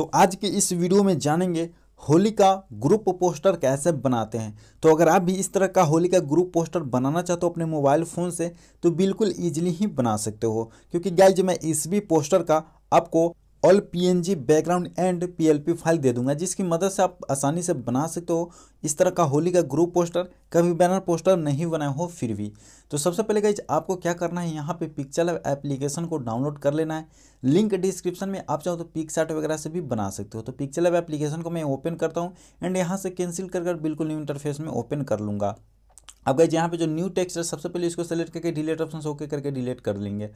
तो आज के इस वीडियो में जानेंगे होली का ग्रुप पोस्टर कैसे बनाते हैं तो अगर आप भी इस तरह का होली का ग्रुप पोस्टर बनाना चाहते हो अपने मोबाइल फ़ोन से तो बिल्कुल ईजिली ही बना सकते हो क्योंकि गाइज मैं इस भी पोस्टर का आपको ऑल जी बैकग्राउंड एंड पी फाइल दे दूंगा जिसकी मदद से आप आसानी से बना सकते हो इस तरह का होली का ग्रुप पोस्टर कभी बैनर पोस्टर नहीं बनाए हो फिर भी तो सबसे पहले गई आपको क्या करना है यहाँ पे पिक्चर एप्लीकेशन को डाउनलोड कर लेना है लिंक डिस्क्रिप्शन में आप चाहो तो पिक वगैरह से भी बना सकते हो तो पिक्चर एप्लीकेशन को मैं ओपन करता हूँ एंड यहाँ से कैंसिल कर बिल्कुल न्यू इंटरफेस में ओपन कर लूँगा अब गए यहाँ पे जो न्यू टेक्स्ट है सबसे पहले इसको सेलेक्ट करके डिलीट ऑप्शन ओके करके डिलीट कर लेंगे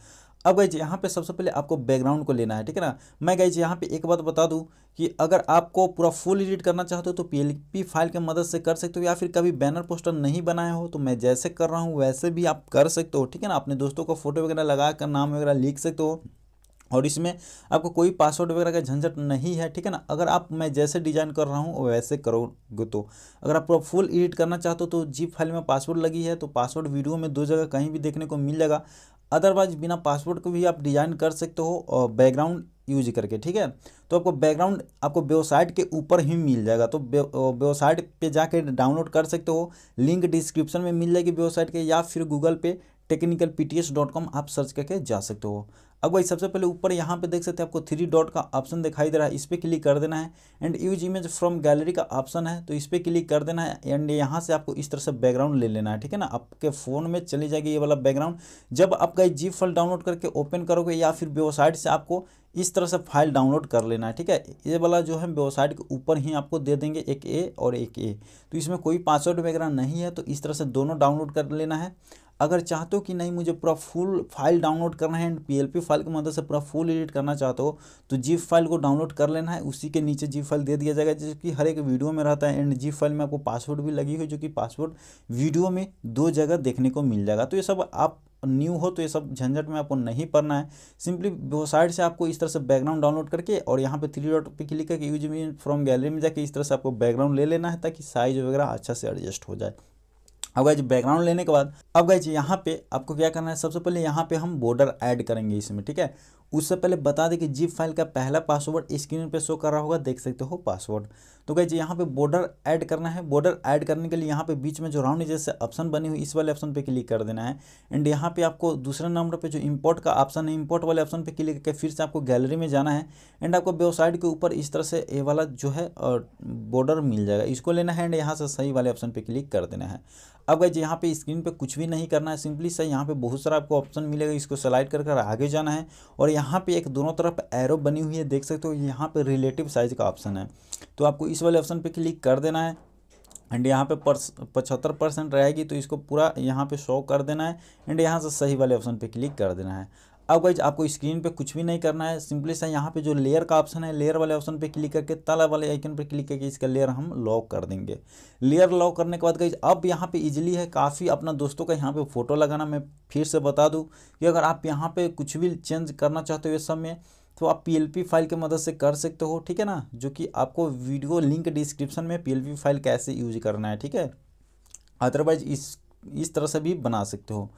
अब गए यहाँ पे सबसे पहले आपको बैकग्राउंड को लेना है ठीक है ना मैं गई यहाँ पे एक बात बता दूँ कि अगर आपको पूरा फुल एडिट करना चाहते हो तो पी फाइल की मदद से कर सकते हो या फिर कभी बैनर पोस्टर नहीं बनाए हो तो मैं जैसे कर रहा हूँ वैसे भी आप कर सकते हो ठीक है ना अपने दोस्तों को फोटो वगैरह लगा कर नाम वगैरह लिख सकते हो और इसमें आपको कोई पासवर्ड वगैरह का झंझट नहीं है ठीक है ना अगर आप मैं जैसे डिज़ाइन कर रहा हूँ वैसे करोगे तो अगर आप फुल एडिट करना चाहते हो तो जीप फाइल में पासवर्ड लगी है तो पासवर्ड वीडियो में दो जगह कहीं भी देखने को मिल जाएगा अदरवाइज बिना पासवर्ड को भी आप डिज़ाइन कर सकते हो और बैकग्राउंड यूज करके ठीक है तो आपको बैकग्राउंड आपको वेबसाइट के ऊपर ही मिल जाएगा तो वेबसाइट पे जाके डाउनलोड कर सकते हो लिंक डिस्क्रिप्शन में मिल जाएगी वेबसाइट के या फिर गूगल पे technical P T S dot com आप सर्च करके जा सकते हो अब वही सबसे पहले ऊपर यहाँ पे देख सकते हैं आपको थ्री डॉट का ऑप्शन दिखाई दे रहा है इस पर क्लिक कर देना है and use image from gallery का ऑप्शन है तो इस पर क्लिक कर देना है एंड यहाँ से आपको इस तरह से बैकग्राउंड ले लेना है ठीक है ना आपके फ़ोन में चली जाएगी ये वाला बैकग्राउंड जब आपका जी फाइल डाउनलोड करके ओपन करोगे या फिर वेबसाइट से आपको इस तरह से फाइल डाउनलोड कर लेना है ठीक है ये वाला जो है वेबसाइट के ऊपर ही आपको दे देंगे एक ए और एक ए तो इसमें कोई पासवर्ड वगैरह नहीं है तो इस तरह से दोनों डाउनलोड कर लेना है अगर चाहते हो कि नहीं मुझे पूरा फुल फाइल डाउनलोड करना है एंड पी फाइल की मदद से पूरा फुल एडिट करना चाहते हो तो जीप फाइल को डाउनलोड कर लेना है उसी के नीचे जीप फाइल दे दिया जाएगा जो कि हर एक वीडियो में रहता है एंड जीप फाइल में आपको पासवर्ड भी लगी हुई जो कि पासवर्ड वीडियो में दो जगह देखने को मिल जाएगा तो ये सब आप न्यू हो तो ये सब झंझट में आपको नहीं पढ़ना है सिंपली वेबसाइट से आपको इस तरह से बैकग्राउंड डाउनलोड करके और यहाँ पे थ्री डॉट पे क्लिक करके यूज फ्रॉम गैलरी में जाके इस तरह से आपको बैकग्राउंड ले लेना है ताकि साइज वगैरह अच्छा से एडजस्ट हो जाए अब गए बैकग्राउंड लेने के बाद अब गए यहाँ पे आपको क्या करना है सबसे पहले यहाँ पे हम बॉर्डर ऐड करेंगे इसमें ठीक है उससे पहले बता दें कि जिप फाइल का पहला पासवर्ड स्क्रीन पे शो कर रहा होगा देख सकते हो पासवर्ड तो जी यहाँ पे बॉर्डर ऐड करना है बॉर्डर ऐड करने के लिए यहाँ पे बीच में जो राउंड जैसे ऑप्शन बनी हुई इस वाले ऑप्शन पे क्लिक कर देना है एंड यहाँ पे आपको दूसरे नंबर पे जो इंपोर्ट का ऑप्शन है इंपोर्ट वाले ऑप्शन पे क्लिक करके फिर से आपको गैलरी में जाना है एंड आपको वेबसाइट के ऊपर इस तरह से ए वाला जो है बॉर्डर मिल जाएगा इसको लेना है एंड यहाँ से सही वाले ऑप्शन पर क्लिक कर देना है अब गई यहाँ पे स्क्रीन पे कुछ भी नहीं करना है सिंपली सर यहाँ पे बहुत सारा आपको ऑप्शन मिलेगा इसको सलाइड कर कर आगे जाना है और यहाँ पे एक दोनों तरफ एरो बनी हुई है देख सकते हो यहाँ पे रिलेटिव साइज़ का ऑप्शन है तो आपको इस वाले ऑप्शन पे क्लिक कर देना है एंड यहाँ पे पचहत्तर परसेंट रहेगी तो इसको पूरा यहाँ पे शो कर देना है एंड यहाँ से सही वाले ऑप्शन पे क्लिक कर देना है अब गाइज आपको स्क्रीन पे कुछ भी नहीं करना है सिंपली सा यहाँ पे जो लेयर का ऑप्शन है लेयर वाले ऑप्शन पे क्लिक करके तला वाले आइकन पे क्लिक करके इसका लेयर हम लॉक कर देंगे लेयर लॉक करने के बाद गाइज अब यहाँ पे इजीली है काफ़ी अपना दोस्तों का यहाँ पे फ़ोटो लगाना मैं फिर से बता दूँ कि अगर आप यहाँ पर कुछ भी चेंज करना चाहते हो इस समय तो आप PLP फाइल की मदद से कर सकते हो ठीक है ना जो कि आपको वीडियो लिंक डिस्क्रिप्शन में PLP फाइल कैसे यूज करना है ठीक है अदरवाइज इस इस तरह से भी बना सकते हो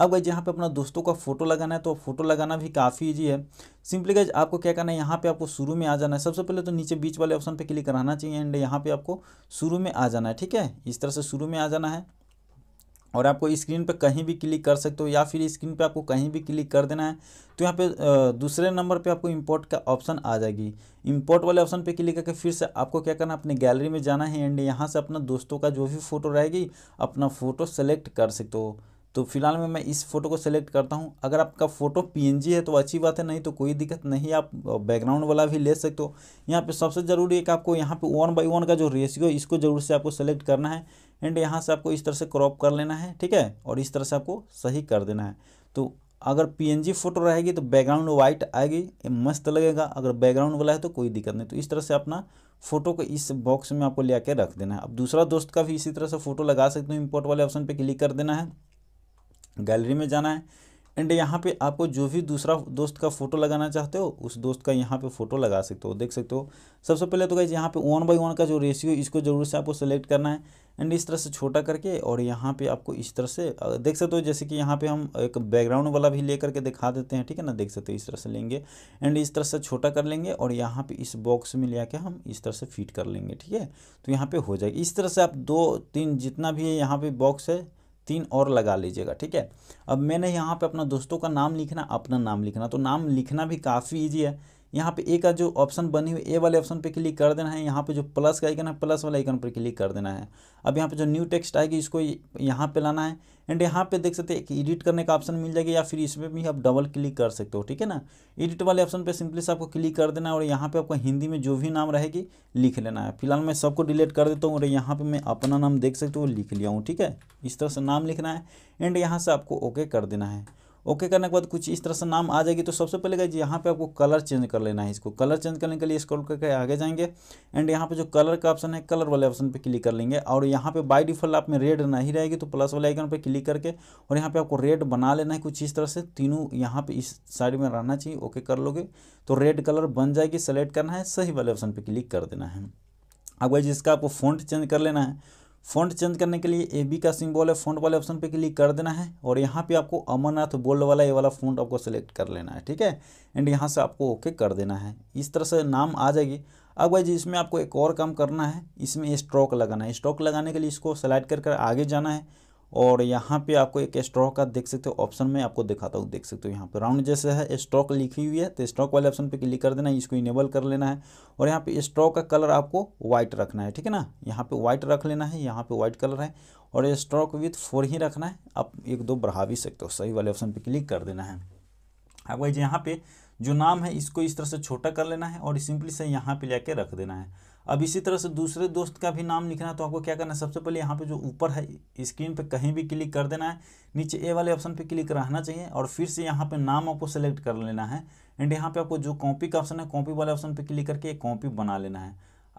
अब गई यहाँ पे अपना दोस्तों का फोटो लगाना है तो फोटो लगाना भी काफ़ी ईजी है सिंपली गई आपको क्या करना है यहाँ पे आपको शुरू में आ जाना है सबसे पहले तो नीचे बीच वाले ऑप्शन पे क्लिक कराना चाहिए एंड यहाँ पे आपको शुरू में आ जाना है ठीक है इस तरह से शुरू में आ जाना है और आपको स्क्रीन पर कहीं भी क्लिक कर सकते हो या फिर स्क्रीन पर आपको कहीं भी क्लिक कर देना है तो यहाँ पे दूसरे नंबर पे आपको इंपोर्ट का ऑप्शन आ जाएगी इंपोर्ट वाले ऑप्शन पे क्लिक करके फिर से आपको क्या करना है अपने गैलरी में जाना है एंड यहाँ से अपना दोस्तों का जो भी फ़ोटो रहेगी अपना फ़ोटो सेलेक्ट कर सकते हो तो फिलहाल में मैं इस फोटो को सेलेक्ट करता हूँ अगर आपका फ़ोटो पी है तो अच्छी बात है नहीं तो कोई दिक्कत नहीं आप बैकग्राउंड वाला भी ले सकते हो यहाँ पे सबसे ज़रूरी है कि आपको यहाँ पे वन बाई वन का जो रेशियो है इसको ज़रूर से आपको सेलेक्ट करना है एंड यहाँ से आपको इस तरह से क्रॉप कर लेना है ठीक है और इस तरह से आपको सही कर देना है तो अगर पीएनजी फोटो रहेगी तो बैकग्राउंड वाइट आएगी मस्त लगेगा अगर बैकग्राउंड वाला है तो कोई दिक्कत नहीं तो इस तरह से अपना फोटो को इस बॉक्स में आपको ले रख देना है अब दूसरा दोस्त का भी इसी तरह से फोटो लगा सकते हो इम्पोर्ट वाले ऑप्शन पर क्लिक कर देना है गैलरी में जाना है एंड यहाँ पे आपको जो भी दूसरा दोस्त का फोटो लगाना चाहते हो उस दोस्त का यहाँ पे फोटो लगा सकते हो देख सकते हो सबसे पहले तो गाइज यहाँ पे वन बाई वन का जो रेशियो इसको जरूर से आपको सेलेक्ट करना है एंड इस तरह से छोटा करके और यहाँ पे आपको इस तरह से देख सकते हो जैसे कि यहाँ पे हम एक बैकग्राउंड वाला भी ले करके दिखा देते हैं ठीक है ना देख सकते हो इस तरह से लेंगे एंड इस तरह से छोटा कर लेंगे और यहाँ पे इस बॉक्स में ले हम इस तरह से फिट कर लेंगे ठीक है तो यहाँ पे हो जाएगी इस तरह से आप दो तीन जितना भी यहाँ पे बॉक्स है तीन और लगा लीजिएगा ठीक है अब मैंने यहाँ पे अपना दोस्तों का नाम लिखना अपना नाम लिखना तो नाम लिखना भी काफ़ी ईजी है यहाँ पे ए का जो ऑप्शन बनी हुई ए वाले ऑप्शन पे क्लिक कर देना है यहाँ पे जो प्लस का आइकन है प्लस वाला आइकन पर क्लिक कर देना है अब यहाँ पे जो न्यू टेक्स्ट आएगी इसको यहाँ पे लाना है एंड यहाँ पे देख सकते हैं कि एडिट करने का ऑप्शन मिल जाएगा या फिर इसमें भी आप डबल क्लिक कर सकते हो ठीक है ना एडिट वाले ऑप्शन पर सिंपली से आपको क्लिक कर देना है और यहाँ पर आपको हिंदी में जो भी नाम रहेगी लिख लेना है फिलहाल मैं सबको डिलीट कर देता हूँ और यहाँ पर मैं अपना नाम देख सकती हूँ लिख लिया हूँ ठीक है इस तरह से नाम लिखना है एंड यहाँ से आपको ओके कर देना है ओके करने के बाद कुछ इस तरह से नाम आ जाएगी तो सबसे पहले गाइज यहाँ पे आपको कलर चेंज कर लेना है इसको कलर चेंज करने के लिए स्क्रॉल करके आगे जाएंगे एंड यहाँ पे जो कलर का ऑप्शन है कलर वाले ऑप्शन पे क्लिक कर लेंगे और यहाँ पे बाय डिफॉल्ट आप में रेड नहीं रहेगी तो प्लस वाले आइकन पर क्लिक करके और यहाँ पे आपको रेड बना लेना है कुछ इस तरह से तीनों यहाँ पे इस साइड में रहना चाहिए ओके कर लोगे तो रेड कलर बन जाएगी सेलेक्ट करना है सही वाले ऑप्शन पर क्लिक कर देना है अब इसका आपको फ़ॉन्ट चेंज कर लेना है फ़ॉन्ट चेंज करने के लिए ए बी का सिंबल है फ़ॉन्ट वाले ऑप्शन पे क्लिक कर देना है और यहाँ पे आपको अमरनाथ बोल्ड वाला ये वाला फ़ॉन्ट आपको सेलेक्ट कर लेना है ठीक है एंड यहाँ से आपको ओके कर देना है इस तरह से नाम आ जाएगी अब भाई जी इसमें आपको एक और काम करना है इसमें स्ट्रोक लगाना है स्ट्रोक लगाने के लिए इसको सेलेक्ट कर कर आगे जाना है और यहाँ पे आपको एक स्ट्रॉक का देख सकते हो ऑप्शन में आपको दिखाता हूँ देख सकते हो यहाँ पे राउंड जैसे है स्ट्रॉक लिखी हुई है तो स्ट्रॉक वाले ऑप्शन पे क्लिक कर देना है इसको इनेबल कर लेना है और यहाँ पे स्ट्रॉक का कलर आपको व्हाइट रखना है ठीक है ना यहाँ पे व्हाइट रख लेना है यहाँ पे व्हाइट कलर है और स्ट्रॉक विथ फोर ही रखना है आप एक दो बढ़ा भी सकते हो सही वाले ऑप्शन पर क्लिक कर देना है अब वही यहाँ पे जो नाम है इसको इस तरह से छोटा कर लेना है और सिंपली से यहाँ पे जाके रख देना है अब इसी तरह से दूसरे दोस्त का भी नाम लिखना है तो आपको क्या करना है सबसे पहले यहाँ पे जो ऊपर है स्क्रीन पे कहीं भी क्लिक कर देना है नीचे ए वाले ऑप्शन पे क्लिक रहना चाहिए और फिर से यहाँ पे नाम आपको सेलेक्ट कर लेना है एंड यहाँ पे आपको जो कॉपी का ऑप्शन है कॉपी वाले ऑप्शन पे क्लिक करके एक कॉपी बना लेना है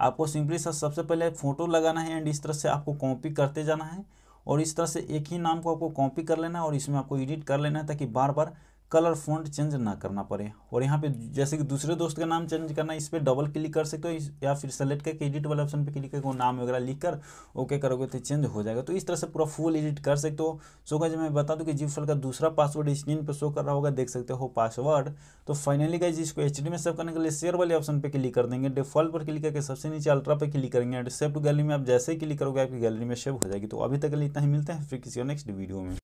आपको सिंपली सर सबसे पहले फ़ोटो लगाना है एंड इस तरह से आपको कॉपी करते जाना है और इस तरह से एक ही नाम को आपको कॉपी कर लेना है और इसमें आपको एडिट कर लेना है ताकि बार बार कलर फॉन्ट चेंज ना करना पड़े और यहाँ पे जैसे कि दूसरे दोस्त का नाम चेंज करना इस पर डबल क्लिक कर सकते हो या फिर सेलेक्ट करके एडिट वाले ऑप्शन पे क्लिक करके नाम वगैरह लिख कर ओके करोगे तो चेंज हो जाएगा तो इस तरह से पूरा फुल एडिट कर सकते हो सो गाइज मैं बता दूँ कि जी का दूसरा पासवर्ड स्क्रीन पर शो कर रहा होगा देख सकते हो पासवर्ड तो फाइनली गाइज इसको एच में सेव करने के लिए शेयर वाले ऑप्शन पर क्लिक कर देंगे डिफॉल्ट पर क्लिक करके सबसे नीचे अल्ट्रा पर क्लिक करेंगे एंड सेव गैलरी में आप जैसे ही क्लिक करोगे आपकी गैलरी में सेव हो जाएगी तो अभी तक के लिए इतना ही मिलते हैं फिर किसी नेक्स्ट वीडियो में